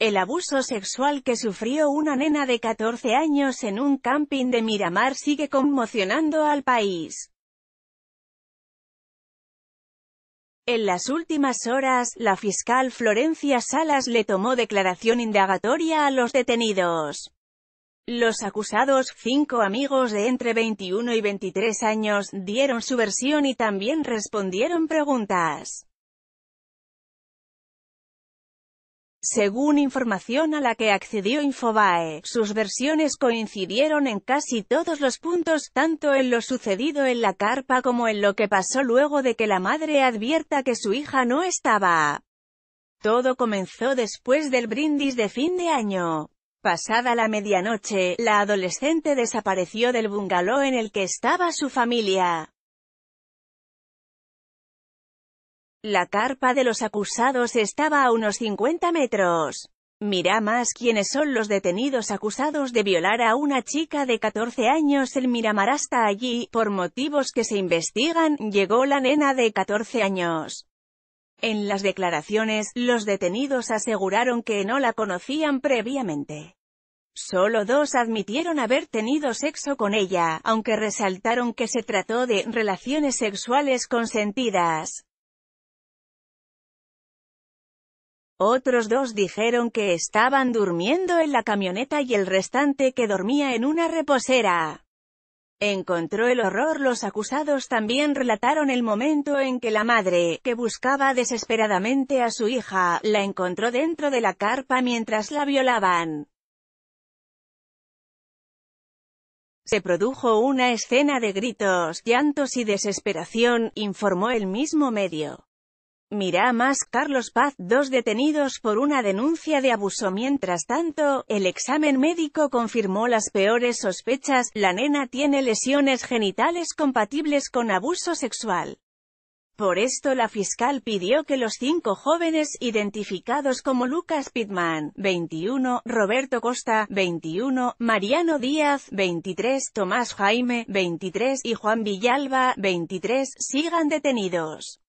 El abuso sexual que sufrió una nena de 14 años en un camping de Miramar sigue conmocionando al país. En las últimas horas, la fiscal Florencia Salas le tomó declaración indagatoria a los detenidos. Los acusados, cinco amigos de entre 21 y 23 años, dieron su versión y también respondieron preguntas. Según información a la que accedió Infobae, sus versiones coincidieron en casi todos los puntos, tanto en lo sucedido en la carpa como en lo que pasó luego de que la madre advierta que su hija no estaba. Todo comenzó después del brindis de fin de año. Pasada la medianoche, la adolescente desapareció del bungalow en el que estaba su familia. La carpa de los acusados estaba a unos 50 metros. Mira más quiénes son los detenidos acusados de violar a una chica de 14 años el Miramar hasta allí, por motivos que se investigan, llegó la nena de 14 años. En las declaraciones, los detenidos aseguraron que no la conocían previamente. Solo dos admitieron haber tenido sexo con ella, aunque resaltaron que se trató de relaciones sexuales consentidas. Otros dos dijeron que estaban durmiendo en la camioneta y el restante que dormía en una reposera. Encontró el horror Los acusados también relataron el momento en que la madre, que buscaba desesperadamente a su hija, la encontró dentro de la carpa mientras la violaban. Se produjo una escena de gritos, llantos y desesperación, informó el mismo medio. Mirá más, Carlos Paz, dos detenidos por una denuncia de abuso. Mientras tanto, el examen médico confirmó las peores sospechas, la nena tiene lesiones genitales compatibles con abuso sexual. Por esto la fiscal pidió que los cinco jóvenes identificados como Lucas Pittman, 21, Roberto Costa, 21, Mariano Díaz, 23, Tomás Jaime, 23 y Juan Villalba, 23, sigan detenidos.